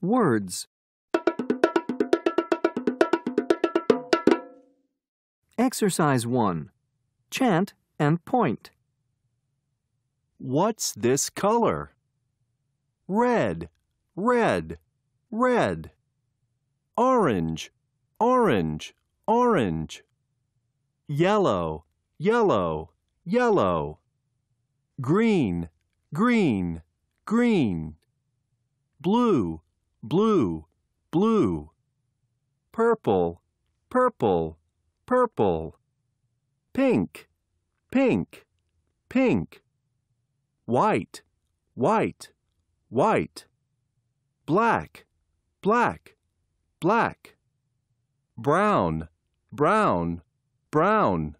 Words. Exercise 1. Chant and point. What's this color? Red, red, red. Orange, orange, orange. Yellow, yellow, yellow. Green, green, green. Blue, blue, blue, purple, purple, purple, pink, pink, pink, white, white, white, black, black, black, brown, brown, brown,